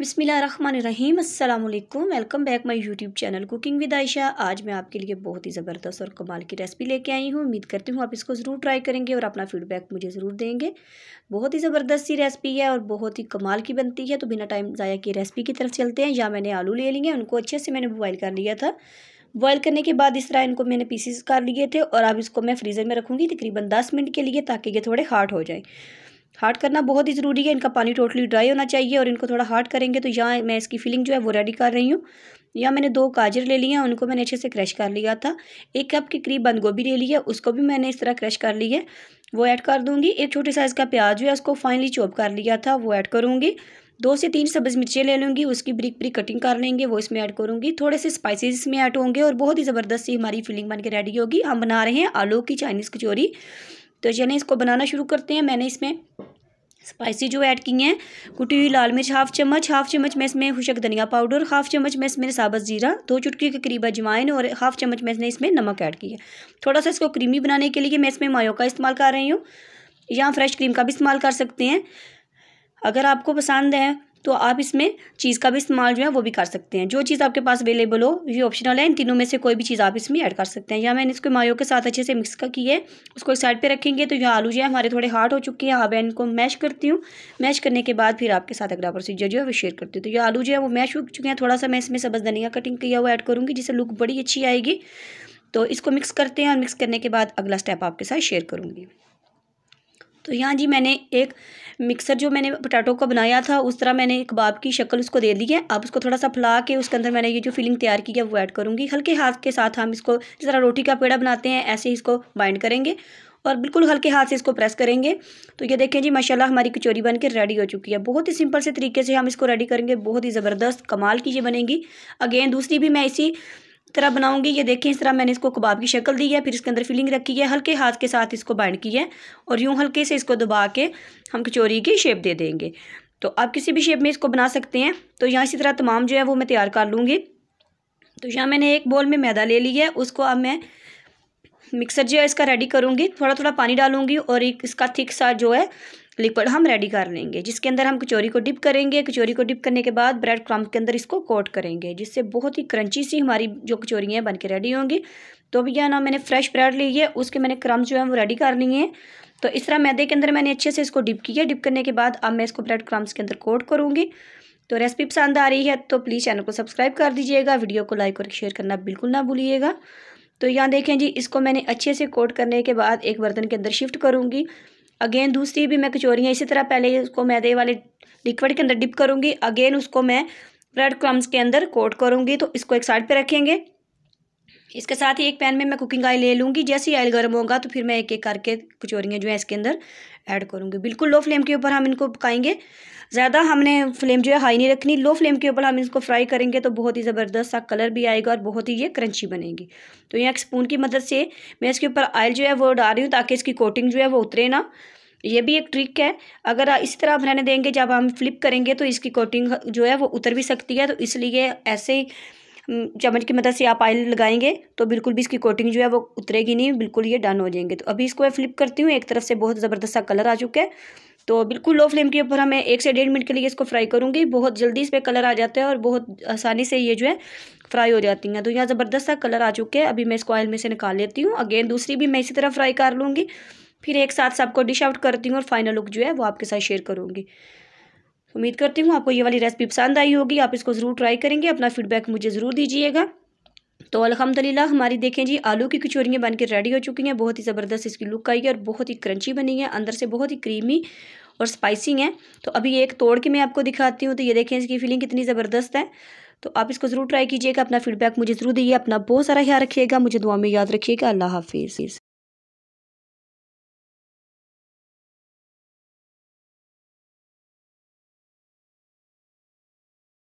अस्सलाम वालेकुम welcome back my YouTube channel cooking with Ayesha आज मैं आपके लिए बहुत ही ज़बरदस्त और कमाल की रेसिपी लेके आई हूँ उम्मीद करती हूँ आप इसको ज़रूर ट्राई करेंगे और अपना फीडबैक मुझे ज़रूर देंगे बहुत ही ज़बरदस्त सी रेसिपी है और बहुत ही कमाल की बनती है तो बिना टाइम ज़ाया की रेसिपी की तरफ चलते हैं या मैंने आलू ले लिए उनको अच्छे से मैंने बॉयल कर लिया था बॉयल करने के बाद इस तरह इनको मैंने पीसीस कर लिए थे और अब इसको मैं फ्रीज़र में रखूँगी तकरीबन दस मिनट के लिए ताकि ये थोड़े हार्ड हो जाएँ हार्ड करना बहुत ही ज़रूरी है इनका पानी टोटली ड्राई होना चाहिए और इनको थोड़ा हार्ड करेंगे तो यहाँ मैं इसकी फिलिंग जो है वो रेडी कर रही हूँ या मैंने दो गाजर ले लिए हैं उनको मैंने अच्छे से क्रश कर लिया था एक कप के करीब बंद गोभी ले ली है उसको भी मैंने इस तरह क्रश कर ली है वो ऐड कर दूँगी एक छोटे साइज़ का प्याज जो है उसको फाइनली चॉप कर लिया था वो ऐड करूँगी दो से तीन सब्ज़ मिर्चें ले लूँगी उसकी ब्रिक ब्रिक कटिंग कर लेंगे वो इसमें ऐड करूँगी थोड़े से स्पाइसेस इसमें ऐड होंगे और बहुत ही ज़बरदस्त सी हमारी फिलिंग बन के रेडी होगी हम बना रहे हैं आलू की चाइनीज़ कचौरी तो चलिए इसको बनाना शुरू करते हैं मैंने इसमें स्पाइसी जो ऐड की हैं कुटी हुई लाल मिर्च हाफ चम्मच हाफ चम्मच में इसमें खुशक धनिया पाउडर हाफ चम्मच में इसमें साबत जीरा दो चुटकी के करीब अजवाइन और हाफ चम्मच में इसने इसमें नमक ऐड किया थोड़ा सा इसको क्रीमी बनाने के लिए मैं इसमें मायो का इस्तेमाल कर रही हूँ या फ्रेश क्रीम का भी इस्तेमाल कर सकते हैं अगर आपको पसंद है तो आप इसमें चीज़ का भी इस्तेमाल जो है वो भी कर सकते हैं जो चीज़ आपके पास अवेलेबल हो ये ऑप्शनल है इन तीनों में से कोई भी चीज़ आप इसमें ऐड कर सकते हैं या मैंने इसको मायो के साथ अच्छे से मिक्स का की है उसको एक साइड पर रखेंगे तो ये आलू जो है हमारे थोड़े हार्ड हो चुके हैं अब इनको मैश करती हूँ मैश करने के बाद फिर आपके साथ अगला प्रोसीजर जो है वो शेयर करती हूँ तो ये आलू जो है वो मैश हो चुके हैं थोड़ा सा मैं इसमें सब्ज़ धनिया कटिंग किया हुआ ऐड करूँगी जिससे लुक बड़ी अच्छी आएगी तो इसको मिक्स करते हैं और मिक्स करने के बाद अगला स्टेप आपके साथ शेयर करूँगी तो यहाँ जी मैंने एक मिक्सर जो मैंने पोटैटो का बनाया था उस तरह मैंने एक कबाब की शक्ल उसको दे दी है अब उसको थोड़ा सा फैला के उसके अंदर मैंने ये जो फिलिंग तैयार की है वो ऐड करूँगी हल्के हाथ के साथ हम इसको जिस तरह रोटी का पेड़ा बनाते हैं ऐसे ही इसको बाइंड करेंगे और बिल्कुल हल्के हाथ से इसको प्रेस करेंगे तो ये देखें जी माशाल्लाह हमारी कचौरी बन के रेडी हो चुकी है बहुत ही सिंपल से तरीके से हम इसको रेडी करेंगे बहुत ही ज़बरदस्त कमाल की ये बनेगी अगेन दूसरी भी मैं इसी तरह बनाऊंगी ये देखें इस तरह मैंने इसको कबाब की शक्ल दी है फिर इसके अंदर फिलिंग रखी है हल्के हाथ के साथ इसको बाइंड की है और यूँ हल्के से इसको दबा के हम कचोरी की शेप दे देंगे तो आप किसी भी शेप में इसको बना सकते हैं तो यहाँ इसी तरह तमाम जो है वो मैं तैयार कर लूँगी तो यहाँ मैंने एक बोल में मैदा ले लिया है उसको अब मैं मिक्सर जो है इसका रेडी करूँगी थोड़ा थोड़ा पानी डालूंगी और एक इसका थिक सा जो है लिक्विड हम रेडी कर लेंगे जिसके अंदर हम कचौरी को डिप करेंगे कचौरी को डिप करने के बाद ब्रेड क्रम के अंदर इसको कोट करेंगे जिससे बहुत ही क्रंची सी हमारी जो कचौरियाँ बन के रेडी होंगी तो अभी ना मैंने फ्रेश ब्रेड ली है उसके मैंने क्रम जो है वो रेडी कर लिए हैं तो इस तरह मैदे के अंदर मैंने अच्छे से इसको डिप किया डिप करने के बाद अब मैं इसको ब्रेड क्रम्स के अंदर कोट करूँगी तो रेसिपी पसंद आ रही है तो प्लीज़ चैनल को सब्सक्राइब कर दीजिएगा वीडियो को लाइक और शेयर करना बिल्कुल ना भूलिएगा तो यहाँ देखें जी इसको मैंने अच्छे से कोट करने के बाद एक बर्तन के अंदर शिफ्ट करूँगी अगेन दूसरी भी मैं कचौरियाँ इसी तरह पहले उसको मैदे वाले लिक्विड के अंदर डिप करूँगी अगेन उसको मैं ब्रेड क्रम्स के अंदर कोट करूँगी तो इसको एक साइड पे रखेंगे इसके साथ ही एक पैन में मैं कुकिंग ऑयल ले लूँगी जैसे ही ऑयल गर्म होगा तो फिर मैं एक एक करके कचौरियाँ जो है इसके अंदर ऐड करूँगी बिल्कुल लो फ्लेम के ऊपर हम इनको पकाएंगे ज़्यादा हमने फ्लेम जो है हाई नहीं रखनी लो फ्लेम के ऊपर हम इसको फ्राई करेंगे तो बहुत ही ज़बरदस्त सा कलर भी आएगा और बहुत ही ये क्रंची बनेगी तो यहाँ एक स्पून की मदद से मैं इसके ऊपर ऑयल जो है वो डाल रही हूँ ताकि इसकी कोटिंग जो है वो उतरे ना ये भी एक ट्रिक है अगर इस तरह आप रहने देंगे जब हम फ्लिप करेंगे तो इसकी कोटिंग जो है वो उतर भी सकती है तो इसलिए ऐसे ही चम्मच की मदद से आप ऑयल लगाएंगे तो बिल्कुल भी इसकी कोटिंग जो है वो उतरेगी नहीं बिल्कुल ये डन हो जाएंगे तो अभी इसको मैं फ्लिप करती हूँ एक तरफ से बहुत ज़बरदस्त सा कलर आ चुका है तो बिल्कुल लो फ्लेम के ऊपर हमें एक से डेढ़ मिनट के लिए इसको फ्राई करूँगी बहुत जल्दी इस पर कलर आ जाता है और बहुत आसानी से ये जो है फ्राई हो जाती हैं तो यहाँ ज़बरदस्त सा कलर आ चुके हैं अभी मैं इसको ऑयल में से निकाल लेती हूँ अगेन दूसरी भी मैं इसी तरह फ्राई कर लूँगी फिर एक साथ सबको डिश आउट करती हूँ और फाइनल लुक जो है वो आपके साथ शेयर करूँगी उम्मीद करती हूँ आपको ये वाली रेसिपी पसंद आई होगी आप इसको ज़रूर ट्राई करेंगे अपना फीडबैक मुझे ज़रूर दीजिएगा तो अलहमदिल्ला हमारी देखें जी आलू की कचोरियाँ बनकर रेडी हो चुकी हैं बहुत ही ज़बरदस्त इसकी लुक आई है और बहुत ही क्रंची बनी है अंदर से बहुत ही क्रीमी और स्पाइसी हैं तो अभी एक तोड़ के मैं आपको दिखाती हूँ तो ये देखें इसकी फीलिंग कितनी ज़बरदस्त है तो आप इसको ज़रूर ट्राई कीजिएगा अपना फीडबैक मुझे ज़रूर दीजिए अपना बहुत सारा ख्याल रखिएगा मुझे दुआ में याद रखिएगा अल्लाह हाफिज़